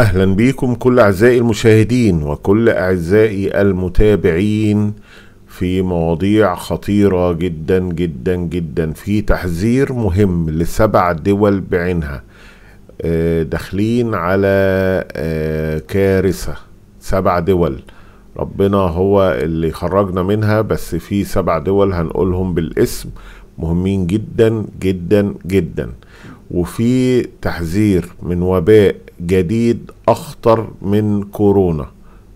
أهلا بيكم كل أعزائي المشاهدين وكل أعزائي المتابعين في مواضيع خطيرة جدا جدا جدا في تحذير مهم لسبع دول بعينها آه، داخلين على آه، كارثة سبع دول ربنا هو اللي خرجنا منها بس في سبع دول هنقولهم بالاسم مهمين جدا جدا جدا وفي تحذير من وباء جديد أخطر من كورونا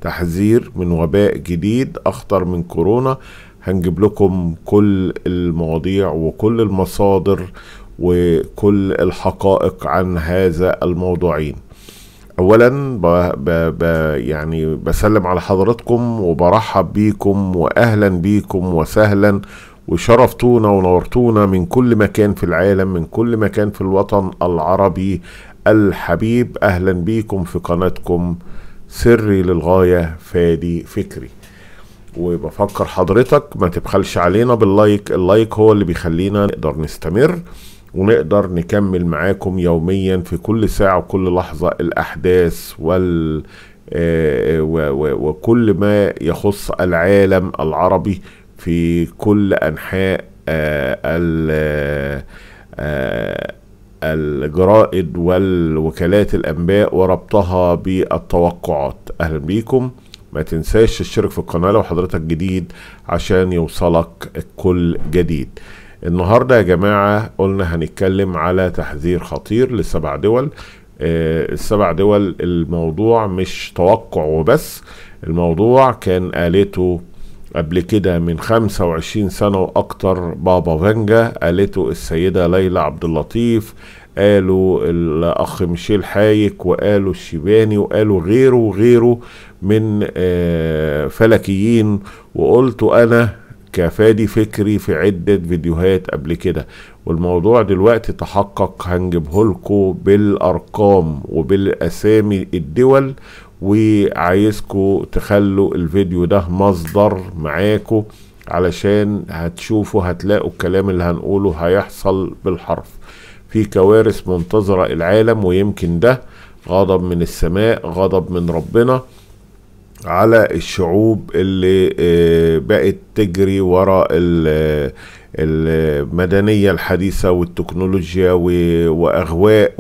تحذير من وباء جديد أخطر من كورونا هنجيب لكم كل المواضيع وكل المصادر وكل الحقائق عن هذا الموضوعين اولا ب ب ب يعني بسلم على حضراتكم وبرحب بيكم واهلا بيكم وسهلا وشرفتونا ونورتونا من كل مكان في العالم من كل مكان في الوطن العربي الحبيب أهلا بيكم في قناتكم سري للغاية فادي فكري وبفكر حضرتك ما تبخلش علينا باللايك اللايك هو اللي بيخلينا نقدر نستمر ونقدر نكمل معاكم يوميا في كل ساعة وكل لحظة الأحداث وال آه، آه، وكل ما يخص العالم العربي في كل أنحاء آه، الجرائد والوكالات الانباء وربطها بالتوقعات اهلا بيكم ما تنساش تشترك في القناه لو حضرتك جديد عشان يوصلك كل جديد النهارده يا جماعه قلنا هنتكلم على تحذير خطير لسبع دول آه السبع دول الموضوع مش توقع وبس الموضوع كان قالته قبل كده من 25 سنة وأكتر بابا فانجا قالته السيدة ليلى عبد اللطيف قالوا الأخ ميشيل حايك وقالوا الشيباني وقالوا غيره وغيره من آه، فلكيين وقلت أنا كفادي فكري في عدة فيديوهات قبل كده والموضوع دلوقتي تحقق هنجيبهولكوا بالأرقام وبالأسامي الدول وعايزكم تخلوا الفيديو ده مصدر معاكوا علشان هتشوفوا هتلاقوا الكلام اللي هنقوله هيحصل بالحرف في كوارث منتظرة العالم ويمكن ده غضب من السماء غضب من ربنا على الشعوب اللي آه، بقت تجري وراء آه، المدنية الحديثة والتكنولوجيا وأغواء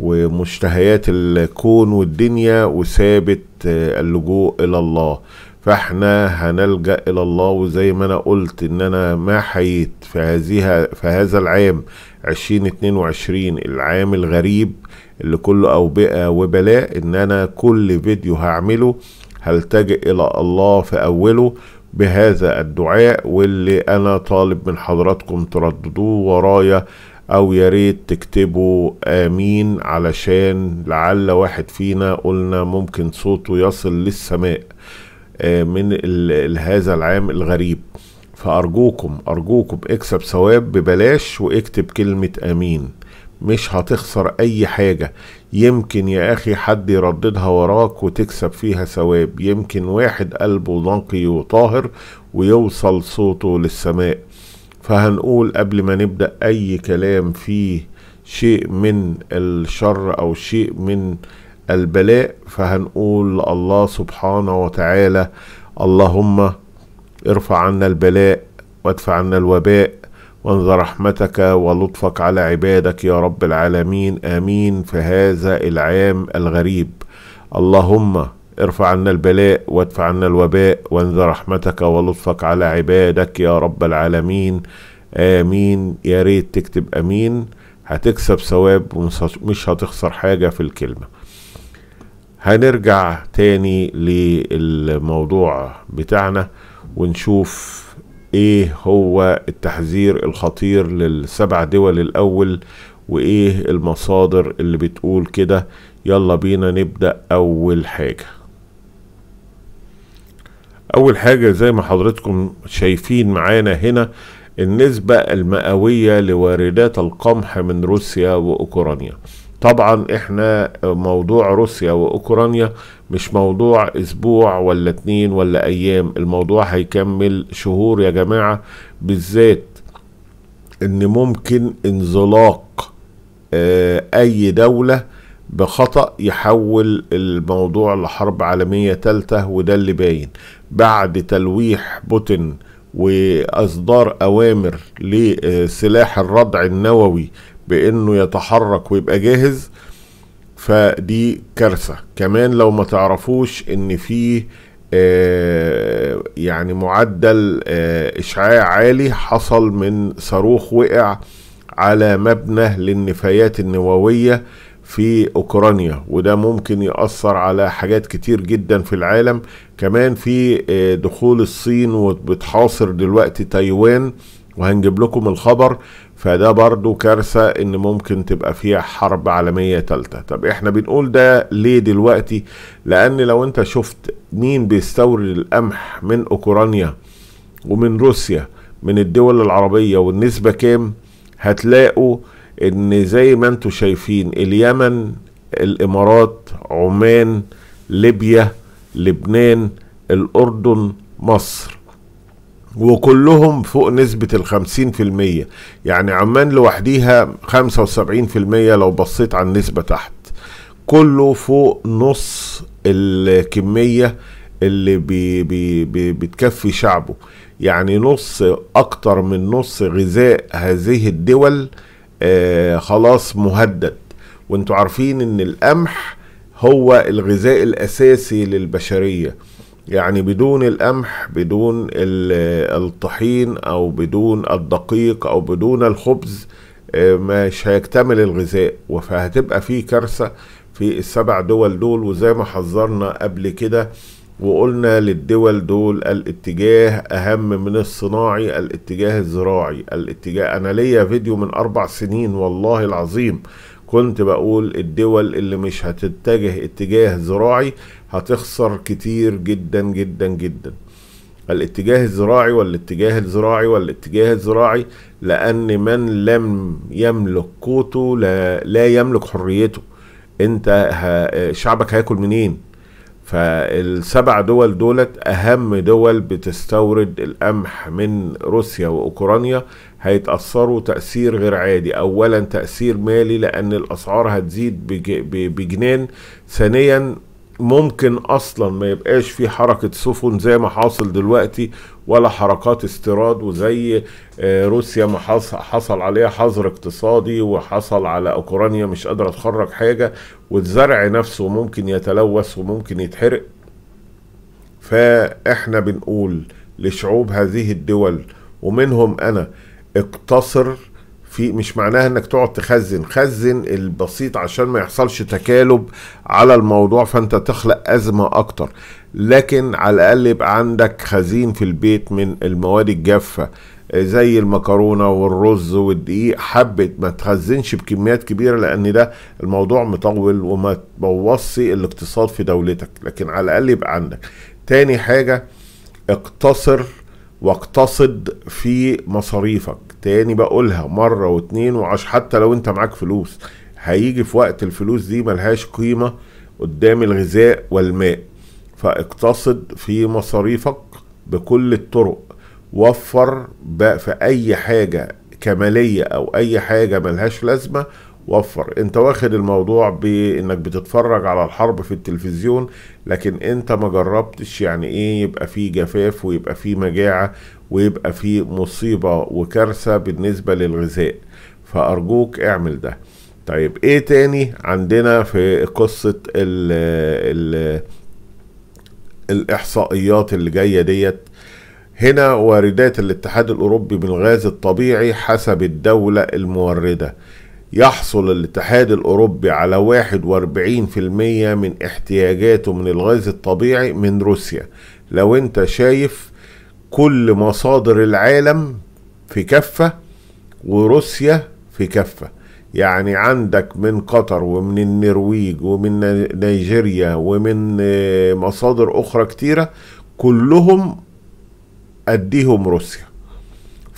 ومشتهيات الكون والدنيا وثابت آه، اللجوء الى الله فاحنا هنلجا الى الله وزي ما انا قلت ان انا ما حييت في هذه في هذا العام 2022 العام الغريب اللي كله اوبئه وبلاء ان انا كل فيديو هعمله هلتجئ الى الله في اوله بهذا الدعاء واللي انا طالب من حضراتكم ترددوه ورايا او يا ريت تكتبوا امين علشان لعل واحد فينا قلنا ممكن صوته يصل للسماء آه، من هذا العام الغريب فارجوكم ارجوكم اكسب ثواب ببلاش واكتب كلمه امين مش هتخسر اي حاجه يمكن يا اخي حد يرددها وراك وتكسب فيها ثواب يمكن واحد قلبه نقي وطاهر ويوصل صوته للسماء فهنقول قبل ما نبدأ أي كلام فيه شيء من الشر أو شيء من البلاء فهنقول لله سبحانه وتعالى اللهم ارفع عنا البلاء وادفع عنا الوباء وانظر رحمتك ولطفك على عبادك يا رب العالمين آمين في هذا العام الغريب اللهم ارفع عنا البلاء وادفع عنا الوباء وانذر رحمتك ولطفك على عبادك يا رب العالمين امين يا ريت تكتب امين هتكسب ثواب ومش هتخسر حاجه في الكلمه هنرجع تاني للموضوع بتاعنا ونشوف ايه هو التحذير الخطير للسبع دول الاول وايه المصادر اللي بتقول كده يلا بينا نبدا اول حاجه اول حاجه زي ما حضرتكم شايفين معانا هنا النسبه المئويه لواردات القمح من روسيا واوكرانيا طبعا احنا موضوع روسيا واوكرانيا مش موضوع اسبوع ولا اتنين ولا ايام الموضوع هيكمل شهور يا جماعه بالذات ان ممكن انزلاق آه، اي دوله بخطأ يحول الموضوع لحرب عالمية تالتة وده اللي باين بعد تلويح بوتين واصدار اوامر لسلاح الردع النووي بانه يتحرك ويبقى جاهز فدي كارثه كمان لو ما تعرفوش ان في آه، يعني معدل آه، اشعاع عالي حصل من صاروخ وقع على مبنى للنفايات النوويه في اوكرانيا وده ممكن ياثر على حاجات كتير جدا في العالم كمان في آه، دخول الصين وبتحاصر دلوقتي تايوان وهنجيب لكم الخبر فده برضو كارثة ان ممكن تبقى فيها حرب عالمية تالتة طب احنا بنقول ده ليه دلوقتي لان لو انت شفت مين بيستورد القمح من اوكرانيا ومن روسيا من الدول العربية والنسبة كام هتلاقوا ان زي ما انتم شايفين اليمن الامارات عمان ليبيا لبنان الاردن مصر وكلهم فوق نسبة الخمسين في المية يعني عمان لوحديها خمسة وسبعين في المية لو بصيت على النسبة تحت كله فوق نص الكمية اللي بي بي بي بتكفي شعبه يعني نص أكتر من نص غذاء هذه الدول آه، خلاص مهدد وانتوا عارفين ان القمح هو الغذاء الاساسي للبشريه يعني بدون القمح بدون الطحين او بدون الدقيق او بدون الخبز آه، مش هيكتمل الغذاء فهتبقى في كارثه في السبع دول دول وزي ما حذرنا قبل كده وقلنا للدول دول الاتجاه اهم من الصناعي الاتجاه الزراعي الاتجاه انا ليا فيديو من اربع سنين والله العظيم كنت بقول الدول اللي مش هتتجه اتجاه زراعي هتخسر كتير جدا جدا جدا الاتجاه الزراعي والاتجاه الزراعي والاتجاه الزراعي لان من لم يملك قوته لا, لا يملك حريته انت شعبك هياكل منين فالسبع دول دولت أهم دول بتستورد القمح من روسيا وأوكرانيا هيتأثروا تأثير غير عادي أولا تأثير مالي لأن الأسعار هتزيد بجنان ثانيا ممكن اصلا ما يبقاش في حركه سفن زي ما حاصل دلوقتي ولا حركات استيراد وزي آه، روسيا ما حصل عليها حظر اقتصادي وحصل على اوكرانيا مش قادره تخرج حاجه والزرع نفسه ممكن يتلوث وممكن يتحرق فاحنا بنقول لشعوب هذه الدول ومنهم انا اقتصر في مش معناها انك تقعد تخزن خزن البسيط عشان ما يحصلش تكالب على الموضوع فانت تخلق ازمه اكتر لكن على الاقل يبقى عندك خزين في البيت من المواد الجافه زي المكرونه والرز والدقيق حبه ما تخزنش بكميات كبيره لان ده الموضوع مطول وما تبوظش الاقتصاد في دولتك لكن على الاقل يبقى عندك تاني حاجه اقتصر واقتصد في مصاريفك تاني بقولها مرة واتنين وعش حتى لو انت معاك فلوس هيجي في وقت الفلوس دي ملهاش قيمة قدام الغذاء والماء فاقتصد في مصاريفك بكل الطرق وفر في اي حاجة كمالية او اي حاجة ملهاش لازمة وفر انت واخد الموضوع بانك بتتفرج على الحرب في التلفزيون لكن انت ما جربتش يعني ايه يبقى في جفاف ويبقى في مجاعة ويبقى في مصيبة وكارثة بالنسبة للغذاء فارجوك اعمل ده طيب ايه تاني عندنا في قصة الـ الـ الاحصائيات اللي جاية ديت هنا واردات الاتحاد الاوروبي من الغاز الطبيعي حسب الدولة الموردة يحصل الاتحاد الأوروبي على 41% من احتياجاته من الغاز الطبيعي من روسيا لو انت شايف كل مصادر العالم في كفة وروسيا في كفة يعني عندك من قطر ومن النرويج ومن نيجيريا ومن آه، مصادر أخرى كتيرة كلهم أديهم روسيا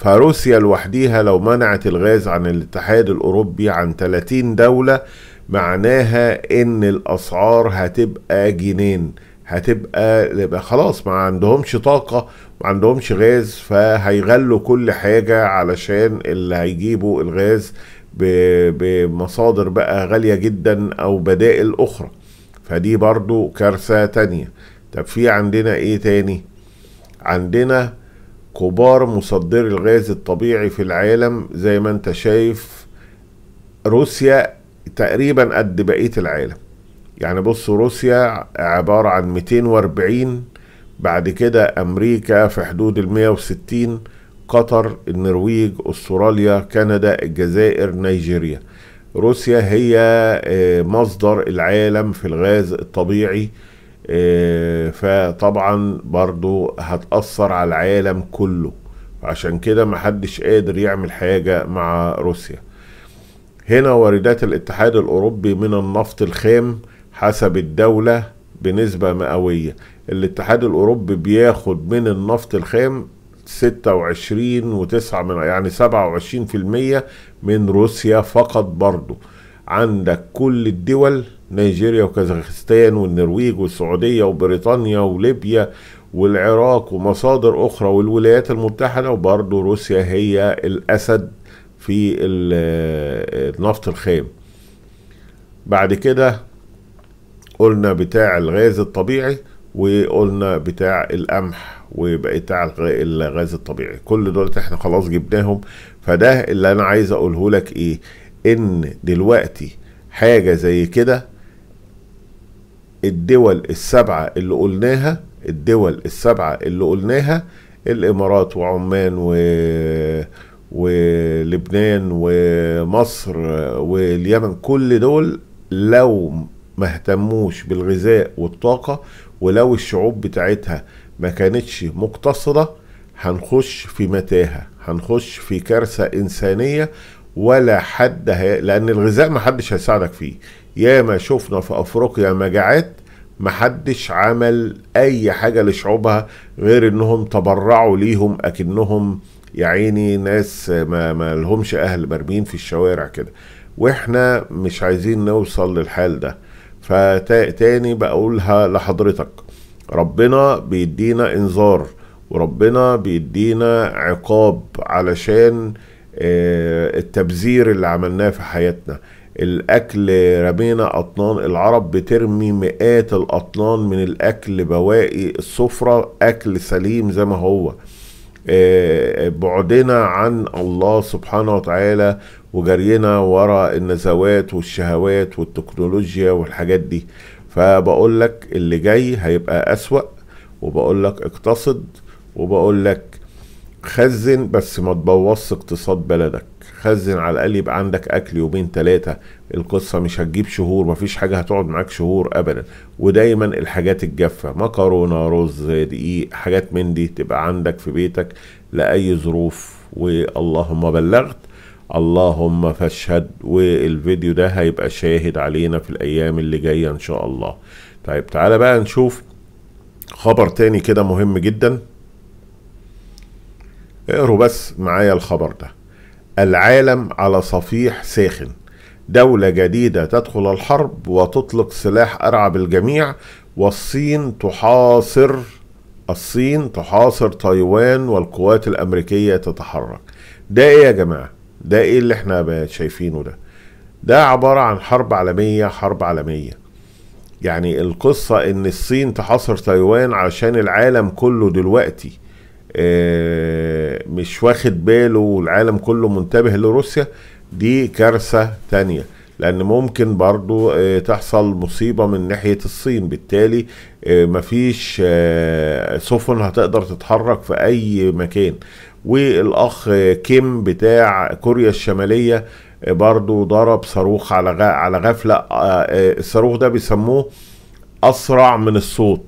فروسيا لوحديها لو منعت الغاز عن الاتحاد الأوروبي عن 30 دولة معناها إن الأسعار هتبقى جنين هتبقى خلاص ما عندهمش طاقة ما عندهمش غاز فهيغلوا كل حاجة علشان اللي هيجيبوا الغاز بمصادر بقى غالية جدا أو بدائل أخرى فدي برضو كارثة تانية طب في عندنا إيه تاني عندنا كبار مصدري الغاز الطبيعي في العالم زي ما انت شايف روسيا تقريبا قد بقية العالم يعني بصوا روسيا عبارة عن 240 بعد كده أمريكا في حدود ال 160 قطر النرويج استراليا كندا الجزائر نيجيريا روسيا هي آه، مصدر العالم في الغاز الطبيعي إيه، فطبعا برضو هتأثر على العالم كله عشان كده محدش قادر يعمل حاجة مع روسيا هنا واردات الاتحاد الأوروبي من النفط الخام حسب الدولة بنسبة مئوية الاتحاد الأوروبي بياخد من النفط الخام 26 و9 من يعني 27% من روسيا فقط برضو عندك كل الدول نيجيريا وكازاخستان والنرويج والسعودية وبريطانيا وليبيا والعراق ومصادر أخرى والولايات المتحدة وبرضه روسيا هي الأسد في النفط الخام بعد كده قلنا بتاع الغاز الطبيعي وقلنا بتاع القمح وبتاع الغاز الطبيعي كل دول احنا خلاص جبناهم فده اللي انا عايز اقوله لك ايه ان دلوقتي حاجه زي كده الدول السبعه اللي قلناها الدول السبعه اللي قلناها الامارات وعمان و ولبنان ومصر واليمن كل دول لو ما اهتموش بالغذاء والطاقة ولو الشعوب بتاعتها ما كانتش مقتصدة هنخش في متاهة هنخش في كارثة إنسانية ولا حد هي... لان الغذاء ما حدش هيساعدك فيه ياما شفنا في افريقيا مجاعات محدش عمل اي حاجه لشعوبها غير انهم تبرعوا ليهم اكنهم يا عيني ناس ما, ما لهمش اهل مرمين في الشوارع كده واحنا مش عايزين نوصل للحال ده فتاني بقولها لحضرتك ربنا بيدينا انذار وربنا بيدينا عقاب علشان آه، التبذير اللي عملناه في حياتنا الاكل رمينا اطنان العرب بترمي مئات الاطنان من الاكل بواقي السفره اكل سليم زي ما هو آه، بعدنا عن الله سبحانه وتعالى وجرينا ورا النزوات والشهوات والتكنولوجيا والحاجات دي فبقول لك اللي جاي هيبقى اسوأ وبقول لك اقتصد وبقول لك خزن بس ما تبوظش اقتصاد بلدك خزن على الاقل يبقى عندك اكل يومين ثلاثه القصه مش هتجيب شهور مفيش حاجه هتقعد معاك شهور ابدا ودايما الحاجات الجافه مكرونه رز دقيق حاجات من دي تبقى عندك في بيتك لاي ظروف واللهم بلغت اللهم فاشهد والفيديو ده هيبقى شاهد علينا في الايام اللي جايه ان شاء الله طيب تعالى بقى نشوف خبر تاني كده مهم جدا اقروا بس معايا الخبر ده العالم على صفيح ساخن دولة جديدة تدخل الحرب وتطلق سلاح أرعب الجميع والصين تحاصر الصين تحاصر تايوان والقوات الأمريكية تتحرك ده إيه يا جماعة ده إيه اللي احنا شايفينه ده ده عبارة عن حرب عالمية حرب عالمية يعني القصة إن الصين تحاصر تايوان عشان العالم كله دلوقتي آه، مش واخد باله والعالم كله منتبه لروسيا دي كارثة تانية لان ممكن برضو آه، تحصل مصيبة من ناحية الصين بالتالي آه، مفيش سفن هتقدر تتحرك في اي مكان والاخ كيم بتاع كوريا الشمالية برضو ضرب صاروخ على على غفلة الصاروخ ده بيسموه اسرع من الصوت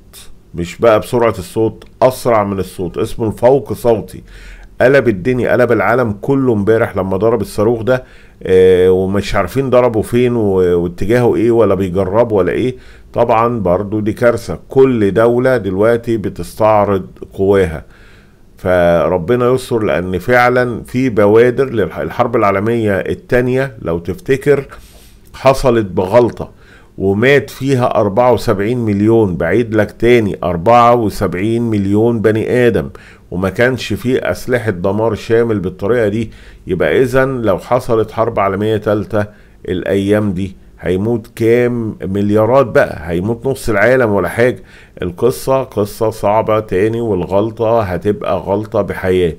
مش بقى بسرعه الصوت اسرع من الصوت اسمه الفوق صوتي قلب الدنيا قلب العالم كله امبارح لما ضرب الصاروخ ده آه، ومش عارفين ضربه فين واتجاهه ايه ولا بيجربه ولا ايه طبعا برضو دي كارثه كل دوله دلوقتي بتستعرض قواها فربنا يستر لان فعلا في بوادر للحرب العالميه التانية لو تفتكر حصلت بغلطه ومات فيها 74 مليون بعيد لك تاني 74 مليون بني آدم وما كانش فيه أسلحة دمار شامل بالطريقة دي يبقى إذا لو حصلت حرب عالمية تالتة الأيام دي هيموت كام مليارات بقى هيموت نص العالم ولا حاجة القصة قصة صعبة تاني والغلطة هتبقى غلطة بحياة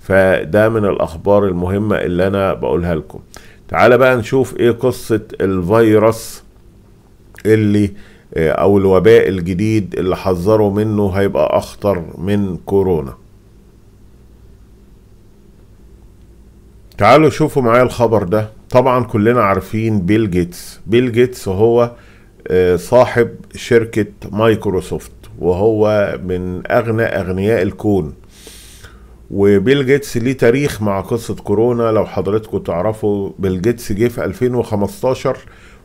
فده من الأخبار المهمة اللي أنا بقولها لكم تعال بقى نشوف إيه قصة الفيروس اللي آه، او الوباء الجديد اللي حذروا منه هيبقى اخطر من كورونا تعالوا شوفوا معايا الخبر ده طبعا كلنا عارفين بيل جيتس بيل جيتس هو آه، صاحب شركة مايكروسوفت وهو من أغنى أغنياء الكون وبيل جيتس ليه تاريخ مع قصة كورونا لو حضرتكم تعرفوا بيل جيتس جه في 2015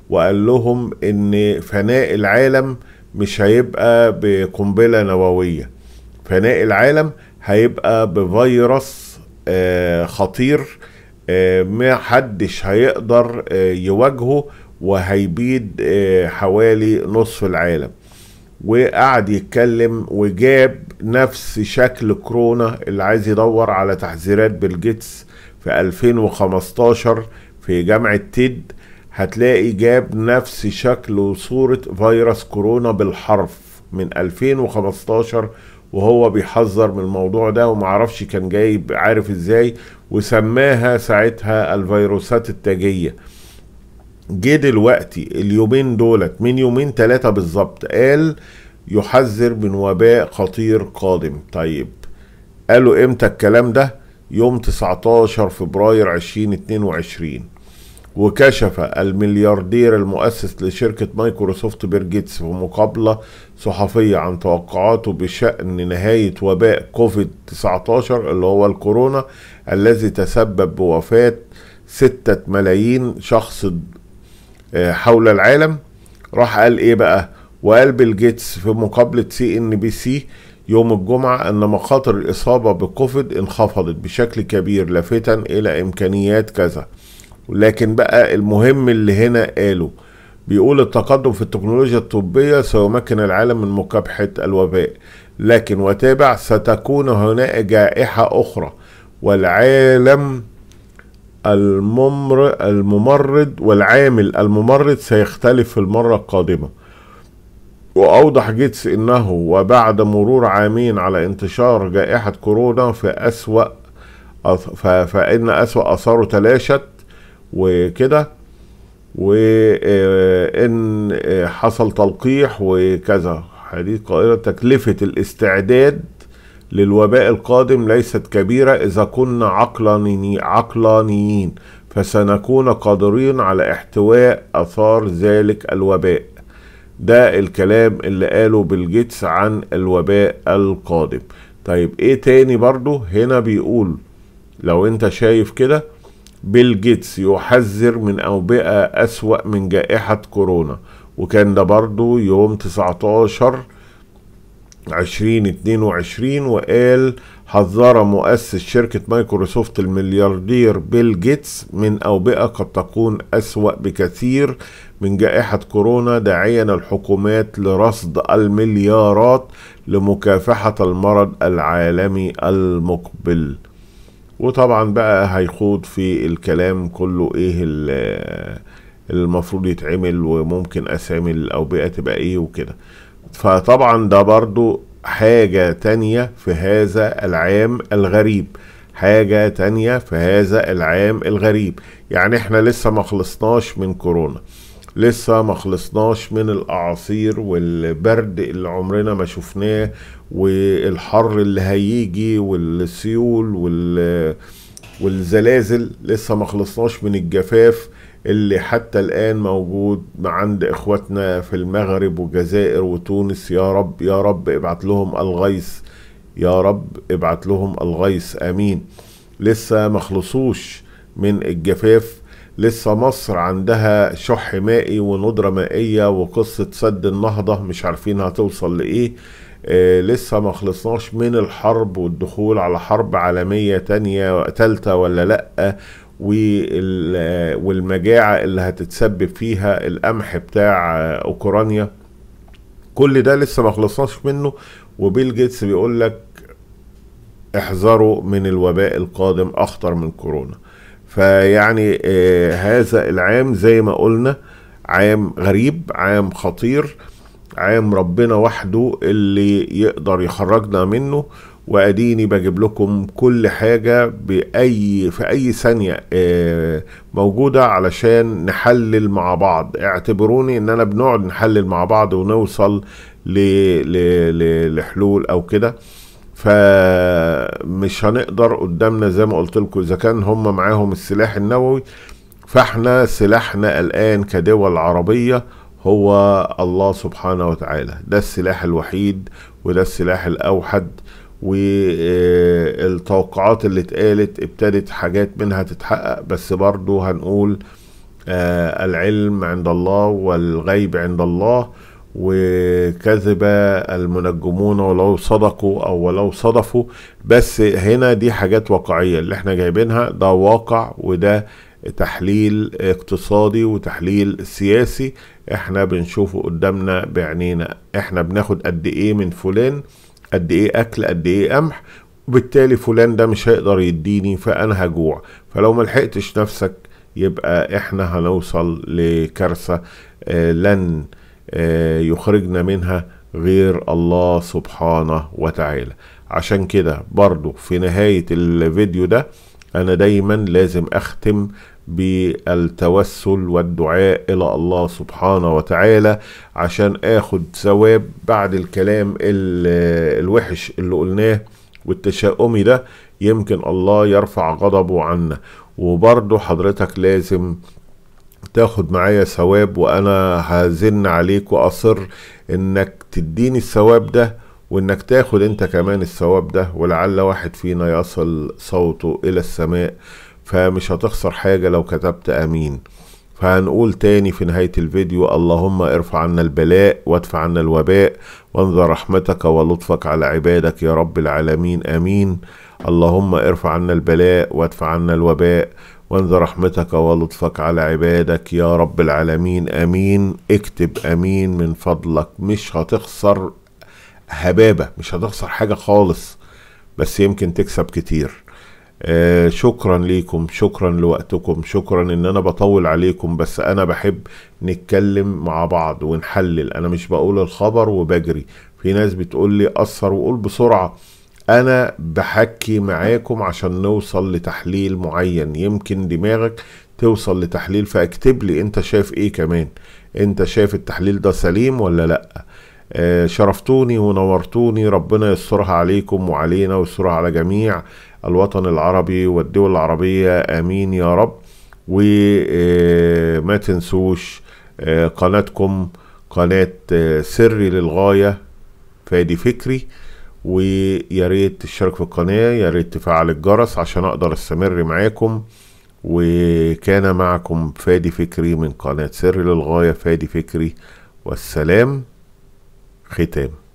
وقال لهم ان فناء العالم مش هيبقى بقنبلة نووية فناء العالم هيبقى بفيروس آه، خطير آه، ما حدش هيقدر آه، يواجهه وهيبيد حوالي نصف العالم وقعد يتكلم وجاب نفس شكل كورونا اللي عايز يدور على تحذيرات بيل جيتس في 2015 في جامعة تيد هتلاقي جاب نفس شكل وصورة فيروس كورونا بالحرف من 2015 وهو بيحذر من الموضوع ده ومعرفش كان جايب عارف ازاي وسماها ساعتها الفيروسات التاجية جه دلوقتي اليومين دولت من يومين ثلاثة بالظبط قال يحذر من وباء خطير قادم طيب قالوا امتى الكلام ده يوم 19 فبراير 2022 وكشف الملياردير المؤسس لشركة مايكروسوفت بيل جيتس في مقابلة صحفية عن توقعاته بشأن نهاية وباء كوفيد 19 اللي هو الكورونا الذي تسبب بوفاة ستة ملايين شخص آه، حول العالم راح قال ايه بقى وقال بيل جيتس في مقابلة سي ان بي سي يوم الجمعة أن مخاطر الإصابة بكوفيد انخفضت بشكل كبير لافتا إلى إمكانيات كذا لكن بقى المهم اللي هنا قاله بيقول التقدم في التكنولوجيا الطبية سيمكن العالم من مكافحة الوباء لكن وتابع ستكون هناك جائحة أخرى والعالم الممر الممرض والعامل الممرض سيختلف في المرة القادمة وأوضح جيتس أنه وبعد مرور عامين على انتشار جائحة كورونا في أسوأ فإن أسوأ آثاره تلاشت وكده وان حصل تلقيح وكذا حديث قائلة تكلفة الاستعداد للوباء القادم ليست كبيرة إذا كنا عقلانيين فسنكون قادرين على احتواء أثار ذلك الوباء ده الكلام اللي قاله بالجيتس عن الوباء القادم طيب ايه تاني برضو هنا بيقول لو انت شايف كده بيل جيتس يحذر من أوبئة أسوأ من جائحة كورونا وكان ده برضو يوم 19 2022 وقال حذر مؤسس شركة مايكروسوفت الملياردير بيل جيتس من أوبئة قد تكون أسوأ بكثير من جائحة كورونا داعيا الحكومات لرصد المليارات لمكافحة المرض العالمي المقبل وطبعا بقى هيخوض في الكلام كله ايه المفروض يتعمل وممكن اسامي الاوبئة تبقى ايه وكده فطبعا ده برضو حاجة تانية في هذا العام الغريب حاجة تانية في هذا العام الغريب يعني احنا لسه ما خلصناش من كورونا لسه ما خلصناش من الاعاصير والبرد اللي عمرنا ما شفناه والحر اللي هيجي والسيول وال والزلازل لسه ما خلصناش من الجفاف اللي حتى الآن موجود عند إخواتنا في المغرب والجزائر وتونس يا رب يا رب ابعت لهم الغيث يا رب ابعت لهم الغيث آمين لسه ما خلصوش من الجفاف لسه مصر عندها شح مائي وندرة مائية وقصة سد النهضة مش عارفين هتوصل لإيه آه لسه ما خلصناش من الحرب والدخول على حرب عالمية تانية تالتة ولا لأ والمجاعة اللي هتتسبب فيها القمح بتاع أوكرانيا كل ده لسه ما خلصناش منه وبيل جيتس بيقول لك احذروا من الوباء القادم أخطر من كورونا فيعني آه، هذا العام زي ما قلنا عام غريب عام خطير عام ربنا وحده اللي يقدر يخرجنا منه واديني بجيب لكم كل حاجه باي في اي ثانيه آه، موجوده علشان نحلل مع بعض اعتبروني ان انا بنقعد نحلل مع بعض ونوصل لحلول او كده فمش هنقدر قدامنا زي ما قلت لكم اذا كان هم معاهم السلاح النووي فاحنا سلاحنا الان كدول عربيه هو الله سبحانه وتعالى ده السلاح الوحيد وده السلاح الاوحد والتوقعات آه، اللي اتقالت ابتدت حاجات منها تتحقق بس برضو هنقول آه، العلم عند الله والغيب عند الله وكذب المنجمون ولو صدقوا او ولو صدفوا بس هنا دي حاجات واقعيه اللي احنا جايبينها ده واقع وده تحليل اقتصادي وتحليل سياسي احنا بنشوفه قدامنا بعينينا احنا بناخد قد ايه من فلان قد ايه اكل قد ايه قمح وبالتالي فلان ده مش هيقدر يديني فانا هجوع فلو ملحقتش نفسك يبقى احنا هنوصل لكارثه آه، لن آه، يخرجنا منها غير الله سبحانه وتعالى عشان كده برضو في نهاية الفيديو ده أنا دايما لازم أختم بالتوسل والدعاء إلى الله سبحانه وتعالى عشان آخد ثواب بعد الكلام الوحش اللي قلناه والتشاؤمي ده يمكن الله يرفع غضبه عنا وبرضه حضرتك لازم تاخد معايا ثواب وانا هزن عليك واصر انك تديني الثواب ده وانك تاخد انت كمان الثواب ده ولعل واحد فينا يصل صوته الى السماء فمش هتخسر حاجة لو كتبت امين فهنقول تاني في نهاية الفيديو اللهم ارفع عنا البلاء وادفع عنا الوباء وانظر رحمتك ولطفك على عبادك يا رب العالمين امين اللهم ارفع عنا البلاء وادفع عنا الوباء وانزل رحمتك ولطفك على عبادك يا رب العالمين امين اكتب امين من فضلك مش هتخسر هبابه مش هتخسر حاجه خالص بس يمكن تكسب كتير آه شكرا ليكم شكرا لوقتكم شكرا ان انا بطول عليكم بس انا بحب نتكلم مع بعض ونحلل انا مش بقول الخبر وبجري في ناس بتقول لي اثر وقول بسرعه انا بحكي معاكم عشان نوصل لتحليل معين يمكن دماغك توصل لتحليل فاكتب لي انت شايف ايه كمان انت شايف التحليل ده سليم ولا لا آه شرفتوني ونورتوني ربنا يسترها عليكم وعلينا ويسترها على جميع الوطن العربي والدول العربية امين يا رب وما آه، تنسوش آه، قناتكم قناة آه، سري للغاية فادي فكري ويا ريت تشترك في القناه يا ريت تفعل الجرس عشان اقدر استمر معاكم وكان معكم فادي فكري من قناه سر للغايه فادي فكري والسلام ختام